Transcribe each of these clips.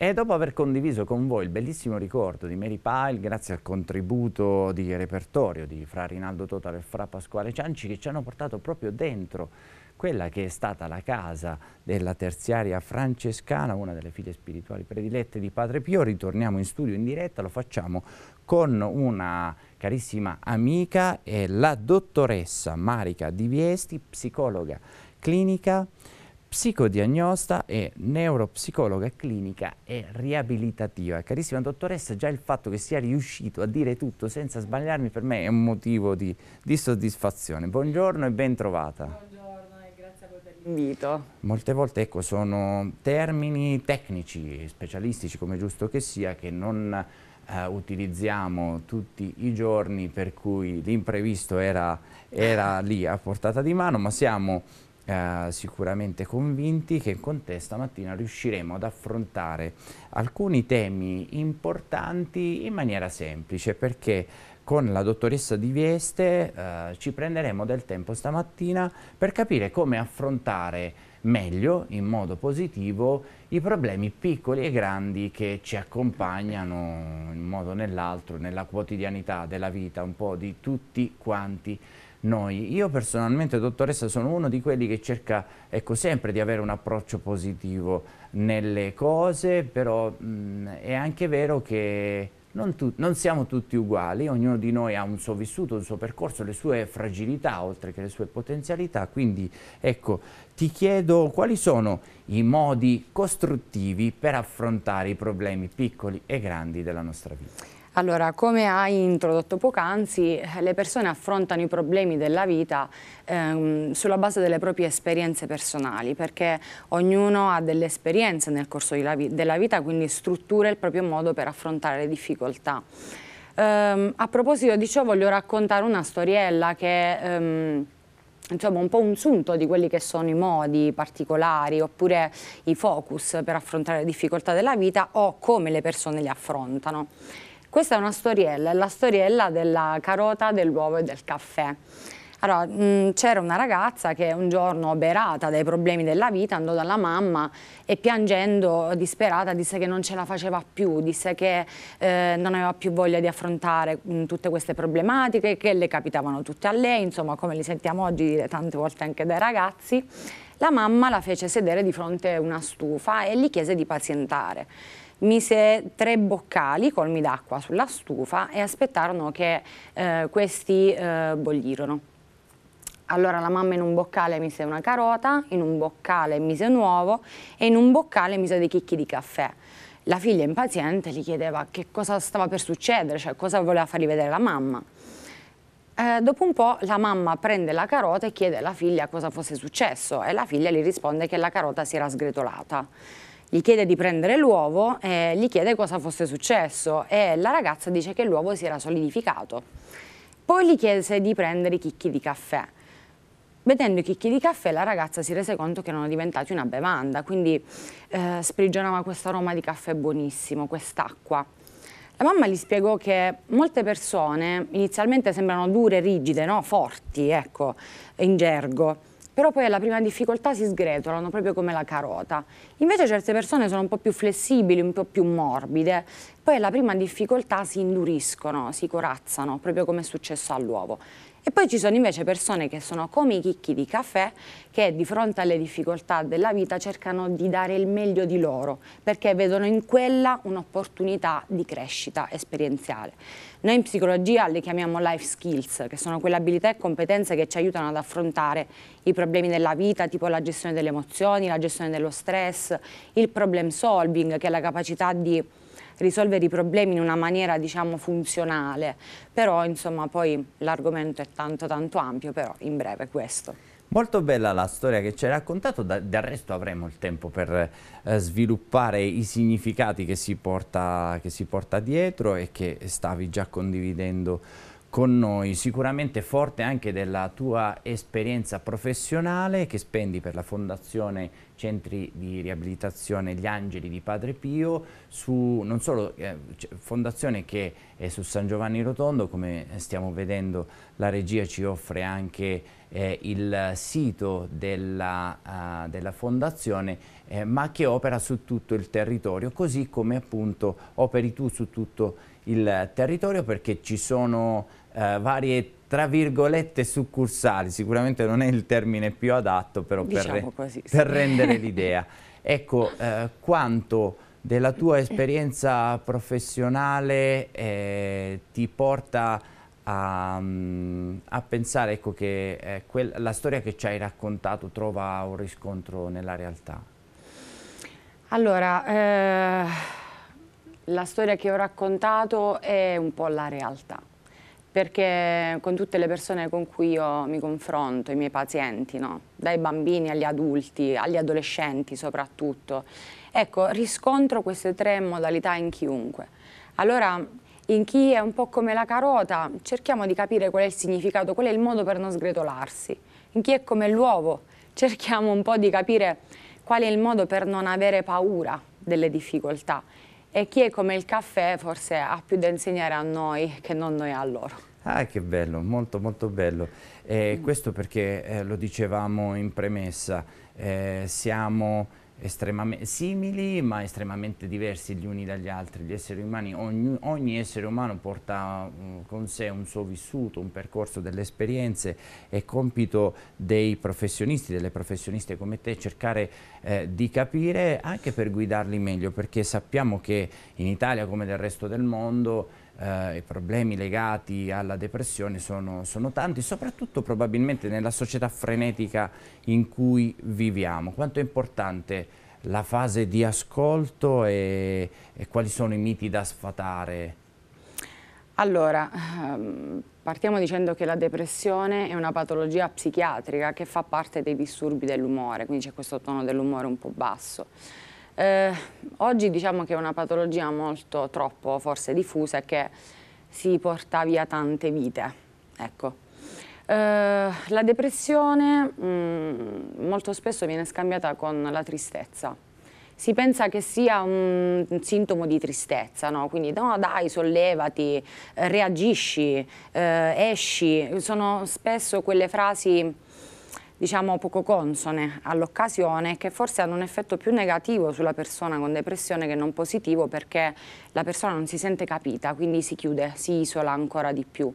E dopo aver condiviso con voi il bellissimo ricordo di Mary Pyle, grazie al contributo di repertorio di Fra Rinaldo Total e Fra Pasquale Cianci, che ci hanno portato proprio dentro quella che è stata la casa della terziaria francescana, una delle figlie spirituali predilette di Padre Pio, ritorniamo in studio in diretta, lo facciamo con una carissima amica, la dottoressa Marica Di Viesti, psicologa clinica, psicodiagnosta e neuropsicologa clinica e riabilitativa. Carissima dottoressa, già il fatto che sia riuscito a dire tutto senza sbagliarmi per me è un motivo di, di soddisfazione. Buongiorno e ben trovata. Buongiorno e grazie a voi per Molte volte ecco, sono termini tecnici, specialistici come giusto che sia, che non eh, utilizziamo tutti i giorni per cui l'imprevisto era, era lì a portata di mano, ma siamo eh, sicuramente convinti che con te stamattina riusciremo ad affrontare alcuni temi importanti in maniera semplice perché con la dottoressa Di Vieste eh, ci prenderemo del tempo stamattina per capire come affrontare meglio, in modo positivo, i problemi piccoli e grandi che ci accompagnano in un modo o nell'altro, nella quotidianità della vita, un po' di tutti quanti noi. Io personalmente, dottoressa, sono uno di quelli che cerca ecco, sempre di avere un approccio positivo nelle cose, però mh, mm, è anche vero che non, non, siamo tutti uguali, ognuno di noi ha un suo vissuto, un suo percorso, le sue fragilità oltre che le sue potenzialità, quindi ecco, ti chiedo quali sono i modi costruttivi per affrontare i problemi piccoli e grandi della nostra vita. Allora, come hai introdotto poc'anzi, eh, le persone affrontano i problemi della vita ehm, sulla base delle proprie esperienze personali, perché ognuno ha delle esperienze nel corso vi della vita, quindi struttura il proprio modo per affrontare le difficoltà. Ehm, a proposito di ciò voglio raccontare una storiella che... Ehm, insomma, un po' un sunto di quelli che sono i modi particolari oppure i focus per affrontare le difficoltà della vita o come le persone li affrontano. Questa è una storiella, è la storiella della carota, dell'uovo e del caffè. Allora, mm, c'era una ragazza che un giorno, oberata dai problemi della vita, andò dalla mamma e piangendo, disperata, disse che non ce la faceva più, disse che eh, non aveva più voglia di affrontare mh, mm, tutte queste problematiche che le capitavano tutte a lei, insomma, come li sentiamo oggi dire tante volte anche dai ragazzi. La mamma la fece sedere di fronte a una stufa e gli chiese di pazientare mise tre boccali colmi d'acqua sulla stufa e aspettarono che eh, questi eh, bollirono. Allora la mamma in un boccale mise una carota, in un boccale mise un uovo e in un boccale mise dei chicchi di caffè. La figlia impaziente gli chiedeva che cosa stava per succedere, cioè cosa voleva fargli vedere la mamma. Eh, dopo un po' la mamma prende la carota e chiede alla figlia cosa fosse successo e la figlia gli risponde che la carota si era sgretolata gli chiede di prendere l'uovo e gli chiede cosa fosse successo e la ragazza dice che l'uovo si era solidificato. Poi gli chiese di prendere i chicchi di caffè. Vedendo i chicchi di caffè la ragazza si rese conto che erano diventati una bevanda, quindi eh, sprigionava questo aroma di caffè buonissimo, quest'acqua. La mamma gli spiegò che molte persone inizialmente sembrano dure, rigide, no? forti, ecco, in gergo, però poi alla prima difficoltà si sgretolano, proprio come la carota. Invece certe persone sono un po' più flessibili, un po' più morbide, poi alla prima difficoltà si induriscono, si corazzano, proprio come è successo all'uovo. E poi ci sono invece persone che sono come i chicchi di caffè che di fronte alle difficoltà della vita cercano di dare il meglio di loro perché vedono in quella un'opportunità di crescita esperienziale. Noi in psicologia le chiamiamo life skills, che sono quelle abilità e competenze che ci aiutano ad affrontare i problemi della vita, tipo la gestione delle emozioni, la gestione dello stress, il problem solving, che è la capacità di risolvere i problemi in una maniera diciamo funzionale, però insomma poi l'argomento è tanto tanto ampio, però in breve questo. Molto bella la storia che ci hai raccontato, da, del resto avremo il tempo per eh, sviluppare i significati che si, porta, che si porta dietro e che stavi già condividendo con noi, sicuramente forte anche della tua esperienza professionale che spendi per la Fondazione Centri di Riabilitazione Gli Angeli di Padre Pio, su non solo eh, fondazione che è su San Giovanni Rotondo, come stiamo vedendo la regia ci offre anche eh, il sito della, uh, della fondazione, eh, ma che opera su tutto il territorio, così come appunto operi tu su tutto il territorio il territorio perché ci sono eh, varie tra virgolette succursali, sicuramente non è il termine più adatto però diciamo per, re per, rendere l'idea. Ecco, eh, quanto della tua esperienza professionale eh, ti porta a, mm, a pensare ecco, che eh, la storia che ci hai raccontato trova un riscontro nella realtà? Allora, eh, la storia che ho raccontato è un po' la realtà, perché con tutte le persone con cui io mi confronto, i miei pazienti, no? dai bambini agli adulti, agli adolescenti soprattutto, ecco, riscontro queste tre modalità in chiunque. Allora, in chi è un po' come la carota, cerchiamo di capire qual è il significato, qual è il modo per non sgretolarsi. In chi è come l'uovo, cerchiamo un po' di capire qual è il modo per non avere paura delle difficoltà e chi è come il caffè forse ha più da insegnare a noi che non noi a loro. Ah, che bello, molto molto bello. Eh, mm. Questo perché eh, lo dicevamo in premessa, eh, siamo estremamente simili ma estremamente diversi gli uni dagli altri, gli esseri umani, ogni, ogni essere umano porta uh, con sé un suo vissuto, un percorso delle esperienze, è compito dei professionisti, delle professioniste come te cercare eh, di capire anche per guidarli meglio, perché sappiamo che in Italia come nel resto del mondo Uh, i problemi legati alla depressione sono, sono, tanti, soprattutto probabilmente nella società frenetica in cui viviamo. Quanto è importante la fase di ascolto e, e quali sono i miti da sfatare? Allora, um Partiamo dicendo che la depressione è una patologia psichiatrica che fa parte dei disturbi dell'umore, quindi c'è questo tono dell'umore un po' basso. Eh, oggi diciamo che è una patologia molto troppo forse diffusa e che si porta via tante vite. Ecco. Eh, la depressione mh, mm, molto spesso viene scambiata con la tristezza si pensa che sia un sintomo di tristezza, no? quindi no dai sollevati, eh, reagisci, eh, esci, sono spesso quelle frasi diciamo poco consone all'occasione che forse hanno un effetto più negativo sulla persona con depressione che non positivo perché la persona non si sente capita, quindi si chiude, si isola ancora di più.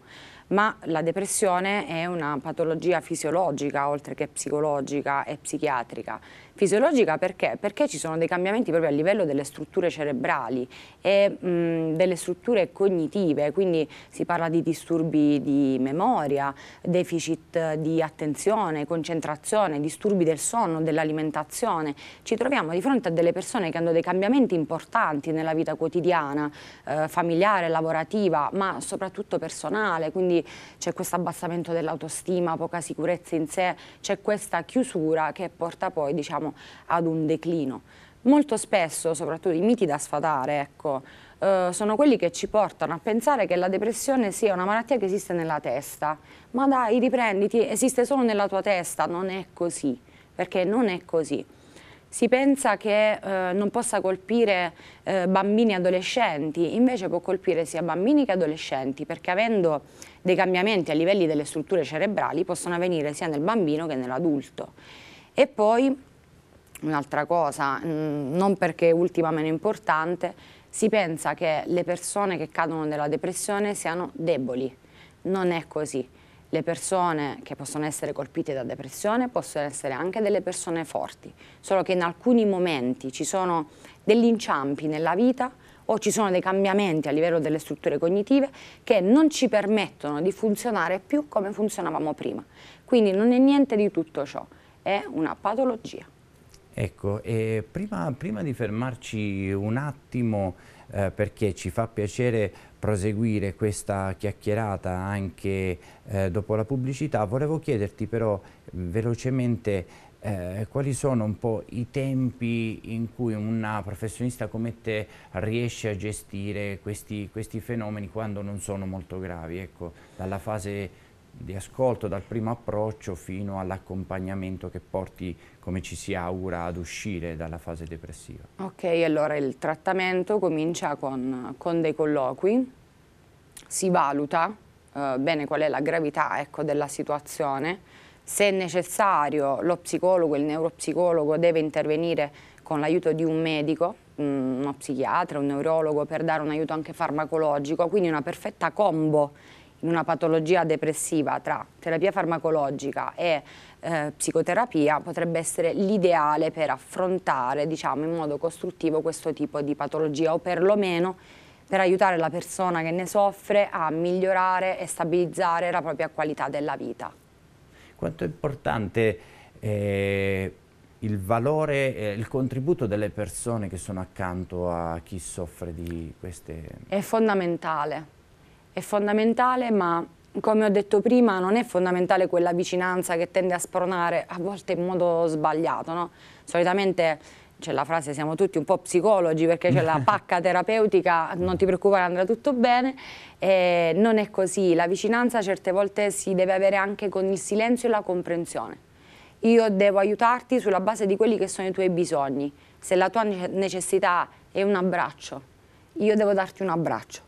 Ma la depressione è una patologia fisiologica oltre che psicologica e psichiatrica fisiologica perché? Perché ci sono dei cambiamenti proprio a livello delle strutture cerebrali e mh, delle strutture cognitive, quindi si parla di disturbi di memoria, deficit di attenzione, concentrazione, disturbi del sonno, dell'alimentazione. Ci troviamo di fronte a delle persone che hanno dei cambiamenti importanti nella vita quotidiana, eh, familiare, lavorativa, ma soprattutto personale, quindi c'è questo abbassamento dell'autostima, poca sicurezza in sé, c'è questa chiusura che porta poi diciamo associamo ad un declino. Molto spesso, soprattutto i miti da sfatare, ecco, eh, sono quelli che ci portano a pensare che la depressione sia una malattia che esiste nella testa. Ma dai, riprenditi, esiste solo nella tua testa, non è così, perché non è così si pensa che eh, non possa colpire eh, bambini e adolescenti, invece può colpire sia bambini che adolescenti, perché avendo dei cambiamenti a livelli delle strutture cerebrali possono avvenire sia nel bambino che nell'adulto. E poi un'altra cosa, mm, non perché ultima meno importante, si pensa che le persone che cadono nella depressione siano deboli. Non è così. Le persone che possono essere colpite da depressione possono essere anche delle persone forti, solo che in alcuni momenti ci sono degli inciampi nella vita o ci sono dei cambiamenti a livello delle strutture cognitive che non ci permettono di funzionare più come funzionavamo prima. Quindi non è niente di tutto ciò, è una patologia. Ecco, prima, prima, di fermarci un attimo, eh, perché ci fa piacere proseguire questa chiacchierata anche eh, dopo la pubblicità, volevo chiederti però velocemente eh, quali sono un po' i tempi in cui una professionista come te riesce a gestire questi, questi fenomeni quando non sono molto gravi, ecco, dalla fase di ascolto dal primo approccio fino all'accompagnamento che porti, come ci si augura, ad uscire dalla fase depressiva. Ok, allora il trattamento comincia con, con dei colloqui, si valuta eh, bene qual è la gravità ecco, della situazione, se necessario lo psicologo, il neuropsicologo deve intervenire con l'aiuto di un medico, mm, uno psichiatra, un neurologo per dare un aiuto anche farmacologico, quindi una perfetta combo una patologia depressiva tra terapia farmacologica e eh, psicoterapia potrebbe essere l'ideale per affrontare diciamo, in modo costruttivo questo tipo di patologia o perlomeno per aiutare la persona che ne soffre a migliorare e stabilizzare la propria qualità della vita. Quanto è importante eh, il valore, eh, il contributo delle persone che sono accanto a chi soffre di queste... È fondamentale è fondamentale, ma come ho detto prima non è fondamentale quella vicinanza che tende a spronare a volte in modo sbagliato. No? Solitamente c'è la frase siamo tutti un po' psicologi perché c'è la pacca terapeutica, non ti preoccupare andrà tutto bene, E non è così, la vicinanza certe volte si deve avere anche con il silenzio e la comprensione. Io devo aiutarti sulla base di quelli che sono i tuoi bisogni, se la tua necessità è un abbraccio, io devo darti un abbraccio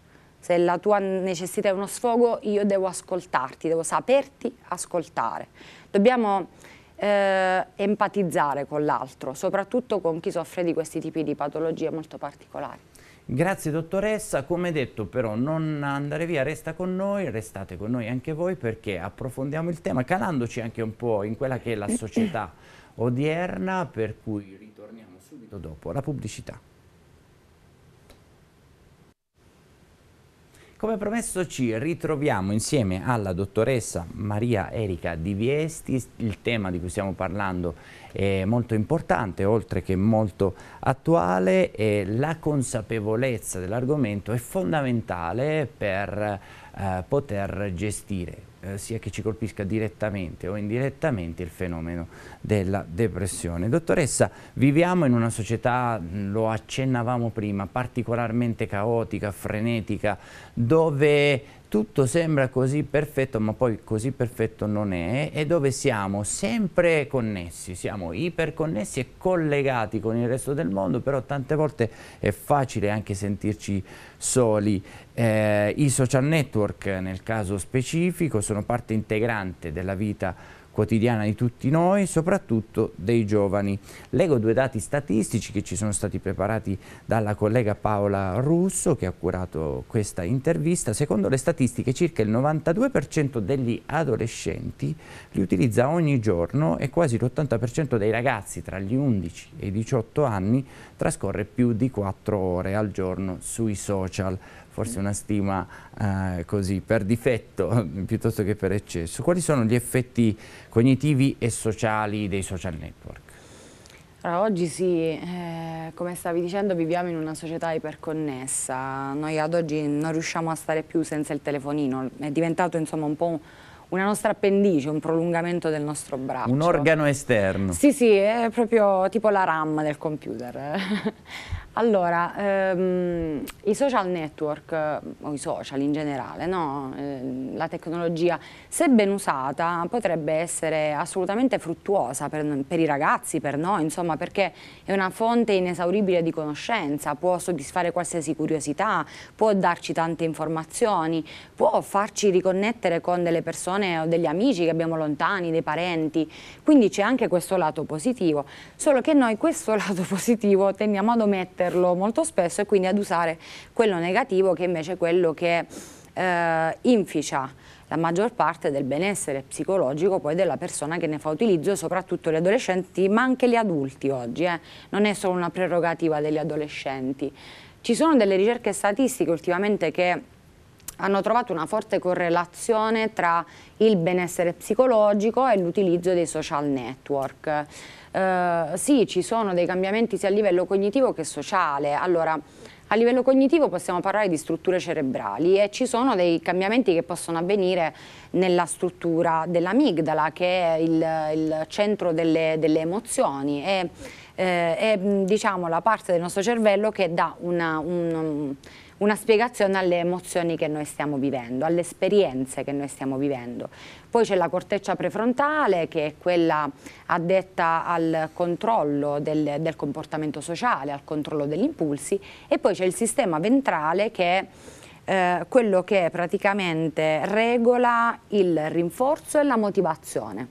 se la tua necessità è uno sfogo, io devo ascoltarti, devo saperti ascoltare. Dobbiamo eh, empatizzare con l'altro, soprattutto con chi soffre di questi tipi di patologie molto particolari. Grazie dottoressa, come detto però non andare via, resta con noi, restate con noi anche voi perché approfondiamo il tema calandoci anche un po' in quella che è la società odierna per cui ritorniamo subito dopo la pubblicità. Come promesso ci ritroviamo insieme alla dottoressa Maria Erika Di Viesti, il tema di cui stiamo parlando è molto importante oltre che molto attuale e la consapevolezza dell'argomento è fondamentale per eh, poter gestire eh, sia che ci colpisca direttamente o indirettamente il fenomeno della depressione. Dottoressa, viviamo in una società, lo accennavamo prima, particolarmente caotica, frenetica, dove tutto sembra così perfetto ma poi così perfetto non è e dove siamo sempre connessi, siamo iperconnessi e collegati con il resto del mondo però tante volte è facile anche sentirci soli. Eh, I social network nel caso specifico sono parte integrante della vita quotidiana di tutti noi, soprattutto dei giovani. Leggo due dati statistici che ci sono stati preparati dalla collega Paola Russo che ha curato questa intervista. Secondo le statistiche circa il 92% degli adolescenti li utilizza ogni giorno e quasi l'80% dei ragazzi tra gli 11 e i 18 anni trascorre più di 4 ore al giorno sui social, forse una stima eh, così per difetto piuttosto che per eccesso. Quali sono gli effetti cognitivi e sociali dei social network? Allora, oggi sì, eh, come stavi dicendo viviamo in una società iperconnessa, noi ad oggi non riusciamo a stare più senza il telefonino, è diventato insomma un po' una nostra appendice, un prolungamento del nostro braccio. Un organo esterno. Sì, sì, è proprio tipo la RAM del computer. Allora, ehm, i social network, eh, o i social in generale, no? eh, la tecnologia, se ben usata, potrebbe essere assolutamente fruttuosa per, per, i ragazzi, per noi, insomma, perché è una fonte inesauribile di conoscenza, può soddisfare qualsiasi curiosità, può darci tante informazioni, può farci riconnettere con delle persone o degli amici che abbiamo lontani, dei parenti, quindi c'è anche questo lato positivo, solo che noi questo lato positivo tendiamo ad omettere ripeterlo molto spesso e quindi ad usare quello negativo che invece è quello che eh, inficia la maggior parte del benessere psicologico poi della persona che ne fa utilizzo, soprattutto gli adolescenti, ma anche gli adulti oggi. Eh. Non è solo una prerogativa degli adolescenti. Ci sono delle ricerche statistiche ultimamente che hanno trovato una forte correlazione tra il benessere psicologico e l'utilizzo dei social network. Eh, sì, ci sono dei cambiamenti sia a livello cognitivo che sociale. Allora, a livello cognitivo possiamo parlare di strutture cerebrali e ci sono dei cambiamenti che possono avvenire nella struttura dell'amigdala che è il, il centro delle, delle emozioni e, eh, è diciamo, la parte del nostro cervello che dà una, un, una spiegazione alle emozioni che noi stiamo vivendo, alle esperienze che noi stiamo vivendo. Poi c'è la corteccia prefrontale che è quella addetta al controllo del, del comportamento sociale, al controllo degli impulsi e poi c'è il sistema ventrale che è eh, quello che praticamente regola il rinforzo e la motivazione.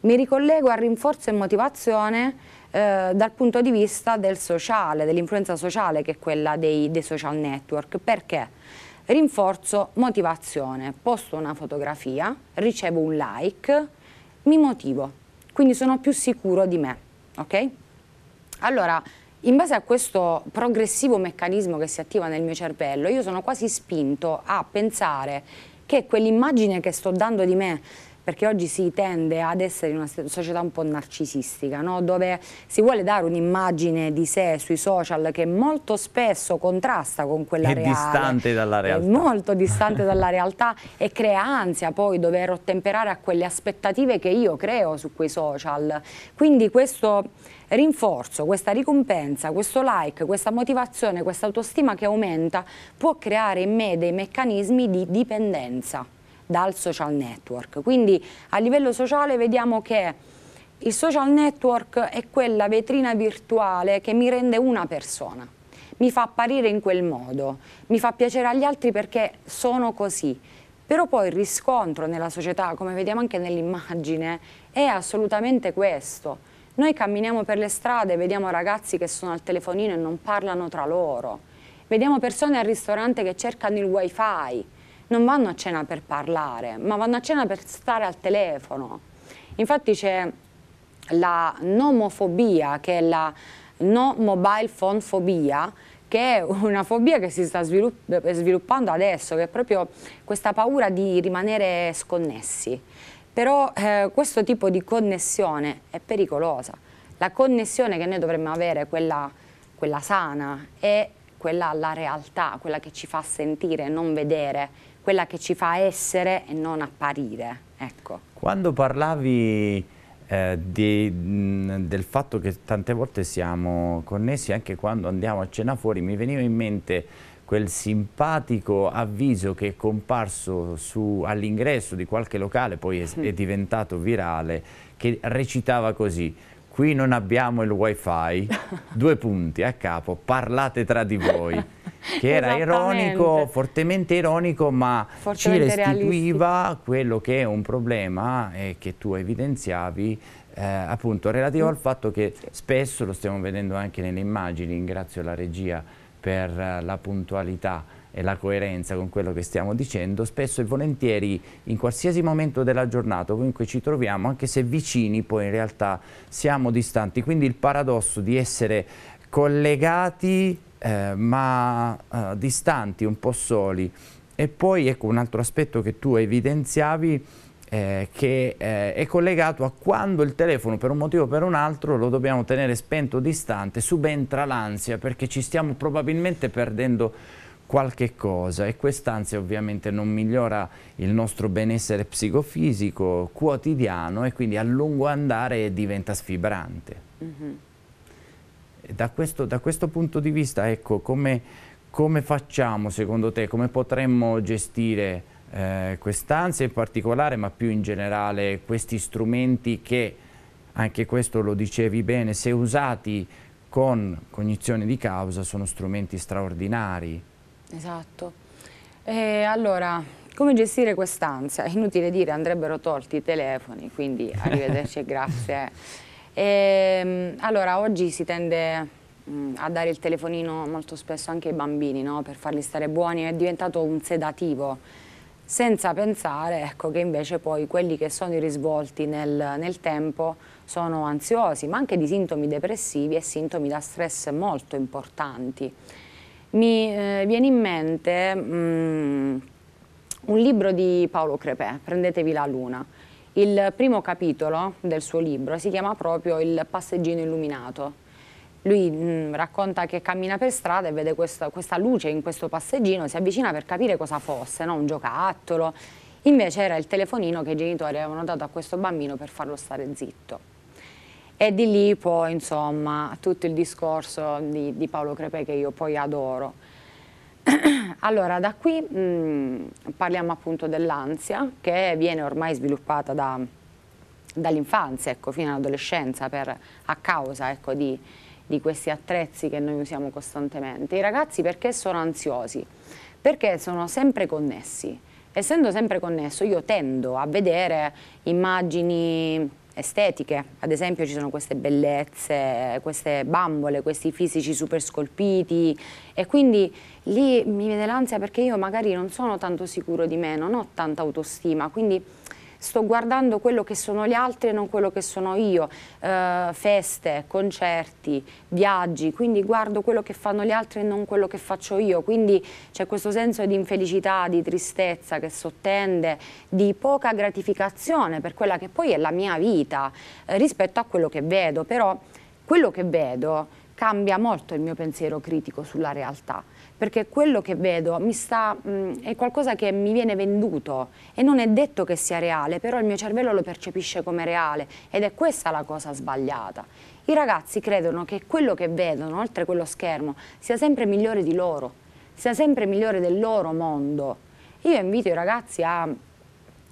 Mi ricollego a rinforzo e motivazione eh, dal punto di vista del sociale, dell'influenza sociale che è quella dei, dei social network. Perché? Rinforzo motivazione, posto una fotografia, ricevo un like, mi motivo, quindi sono più sicuro di me, ok? Allora, in base a questo progressivo meccanismo che si attiva nel mio cervello, io sono quasi spinto a pensare che quell'immagine che sto dando di me perché oggi si tende ad essere in una società un po' narcisistica, no? dove si vuole dare un'immagine di sé sui social che molto spesso contrasta con quella è reale. distante dalla realtà. molto distante dalla realtà e crea ansia poi dover ottemperare a quelle aspettative che io creo su quei social. Quindi questo rinforzo, questa ricompensa, questo like, questa motivazione, questa autostima che aumenta può creare in me dei meccanismi di dipendenza dal social network. Quindi a livello sociale vediamo che il social network è quella vetrina virtuale che mi rende una persona, mi fa apparire in quel modo, mi fa piacere agli altri perché sono così. Però poi il riscontro nella società, come vediamo anche nell'immagine, è assolutamente questo. Noi camminiamo per le strade, vediamo ragazzi che sono al telefonino e non parlano tra loro. Vediamo persone al ristorante che cercano il wifi, non vanno a cena per parlare, ma vanno a cena per stare al telefono. Infatti c'è la nomofobia, che è la no mobile phone fobia, che è una fobia che si sta svilupp sviluppando adesso, che è proprio questa paura di rimanere sconnessi. Però eh, questo tipo di connessione è pericolosa. La connessione che noi dovremmo avere, quella, quella sana, è quella alla realtà, quella che ci fa sentire e non vedere, quella che ci fa essere e non apparire. Ecco. Quando parlavi eh, di, mh, mm, del fatto che tante volte siamo connessi anche quando andiamo a cena fuori, mi veniva in mente quel simpatico avviso che è comparso all'ingresso di qualche locale, poi è, è mm. diventato virale, che recitava così qui non abbiamo il wifi, due punti a capo, parlate tra di voi. Che era ironico, fortemente ironico, ma fortemente ci restituiva realistico. quello che è un problema e che tu evidenziavi eh, appunto relativo mm. al fatto che spesso, lo stiamo vedendo anche nelle immagini, ringrazio la regia per eh, la puntualità, e la coerenza con quello che stiamo dicendo, spesso e volentieri in qualsiasi momento della giornata, ovunque ci troviamo, anche se vicini, poi in realtà siamo distanti. Quindi il paradosso di essere collegati eh, ma eh, distanti, un po' soli. E poi ecco un altro aspetto che tu evidenziavi eh, che eh, è collegato a quando il telefono per un motivo o per un altro lo dobbiamo tenere spento o distante, subentra l'ansia perché ci stiamo probabilmente perdendo qualche cosa e quest'ansia ovviamente non migliora il nostro benessere psicofisico quotidiano e quindi a lungo andare diventa sfibrante. Mm -hmm. da, questo, da questo punto di vista, ecco, come, come facciamo secondo te, come potremmo gestire eh, quest'ansia in particolare, ma più in generale questi strumenti che, anche questo lo dicevi bene, se usati con cognizione di causa sono strumenti straordinari Esatto. E allora, come gestire quest'ansia? È inutile dire, andrebbero tolti i telefoni, quindi arrivederci e grazie. E, ehm, allora, oggi si tende mm, a dare il telefonino molto spesso anche ai bambini, no? per farli stare buoni, è diventato un sedativo, senza pensare ecco, che invece poi quelli che sono i risvolti nel, nel, tempo sono ansiosi, ma anche di sintomi depressivi e sintomi da stress molto importanti mi eh, viene in mente mh, mm, un libro di Paolo Crepè, Prendetevi la luna. Il primo capitolo del suo libro si chiama proprio Il passeggino illuminato. Lui mh, mm, racconta che cammina per strada e vede questa, questa, luce in questo passeggino, si avvicina per capire cosa fosse, no? un giocattolo. Invece era il telefonino che i genitori avevano dato a questo bambino per farlo stare zitto. E di lì poi, insomma, tutto il discorso di, di Paolo Crepe che io poi adoro. allora, da qui mh, mm, parliamo appunto dell'ansia che viene ormai sviluppata da, dall'infanzia ecco, fino all'adolescenza a causa ecco, di, di questi attrezzi che noi usiamo costantemente. I ragazzi perché sono ansiosi? Perché sono sempre connessi. Essendo sempre connesso io tendo a vedere immagini estetiche, ad esempio ci sono queste bellezze, queste bambole, questi fisici super scolpiti e quindi lì mi viene l'ansia perché io magari non sono tanto sicuro di me, non ho tanta autostima, quindi sto guardando quello che sono gli altri e non quello che sono io, eh, feste, concerti, viaggi, quindi guardo quello che fanno gli altri e non quello che faccio io, quindi c'è questo senso di infelicità, di tristezza che sottende, di poca gratificazione per quella che poi è la mia vita eh, rispetto a quello che vedo, però quello che vedo cambia molto il mio pensiero critico sulla realtà, perché quello che vedo sta, mh, mm, è qualcosa che mi viene venduto e non è detto che sia reale, però il mio cervello lo percepisce come reale ed è questa la cosa sbagliata. I ragazzi credono che quello che vedono oltre quello schermo sia sempre migliore di loro, sia sempre migliore del loro mondo. Io invito i ragazzi a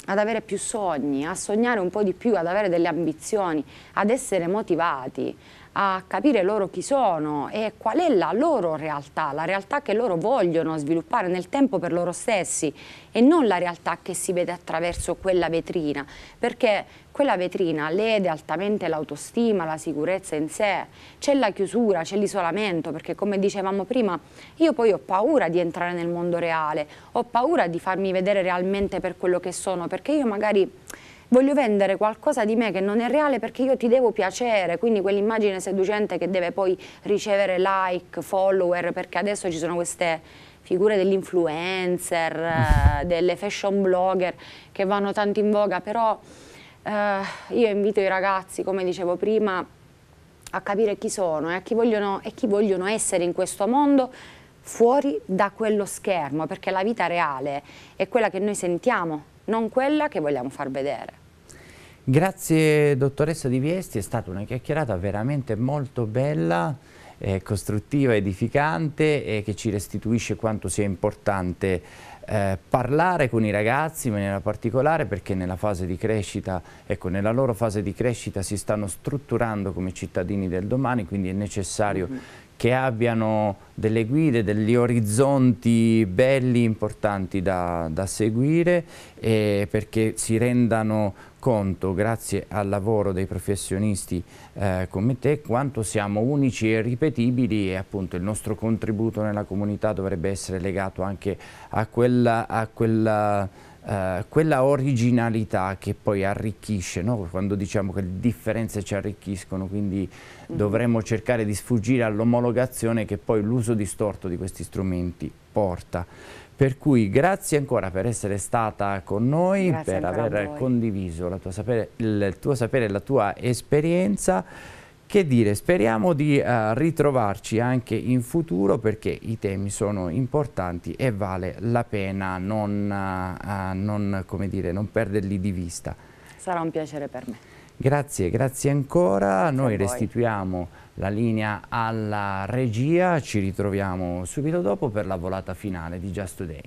ad avere più sogni, a sognare un po' di più, ad avere delle ambizioni, ad essere motivati, a capire loro chi sono e qual è la loro realtà, la realtà che loro vogliono sviluppare nel tempo per loro stessi e non la realtà che si vede attraverso quella vetrina, perché quella vetrina lede altamente l'autostima, la sicurezza in sé, c'è la chiusura, c'è l'isolamento, perché come dicevamo prima, io poi ho paura di entrare nel mondo reale, ho paura di farmi vedere realmente per quello che sono, perché io magari voglio vendere qualcosa di me che non è reale perché io ti devo piacere, quindi quell'immagine seducente che deve poi ricevere like, follower, perché adesso ci sono queste figure dell'influencer, eh, delle fashion blogger che vanno tanto in voga, però eh, io invito i ragazzi, come dicevo prima, a capire chi sono e, chi vogliono, e chi vogliono essere in questo mondo fuori da quello schermo, perché la vita reale è quella che noi sentiamo, non quella che vogliamo far vedere. Grazie dottoressa Di Viesti, è stata una chiacchierata veramente molto bella, eh, costruttiva, edificante e che ci restituisce quanto sia importante eh, parlare con i ragazzi in maniera particolare perché nella fase di crescita, ecco, nella loro fase di crescita si stanno strutturando come cittadini del domani, quindi è necessario mm -hmm. che abbiano delle guide, degli orizzonti belli, importanti da, da seguire eh, perché si rendano conto, grazie al lavoro dei professionisti eh, come te, quanto siamo unici e ripetibili e appunto il nostro contributo nella comunità dovrebbe essere legato anche a quella, a quella Uh, quella originalità che poi arricchisce, no? quando diciamo che le differenze ci arricchiscono, quindi mm. dovremmo cercare di sfuggire all'omologazione che poi l'uso distorto di questi strumenti porta. Per cui grazie ancora per essere stata con noi, grazie per aver condiviso sapere, il tuo sapere e la tua esperienza. Che dire, speriamo di uh, ritrovarci anche in futuro perché i temi sono importanti e vale la pena non, uh, non, dire, non perderli di vista. Sarà un piacere per me. Grazie, grazie ancora. Noi restituiamo la linea alla regia, ci ritroviamo subito dopo per la volata finale di Just Today.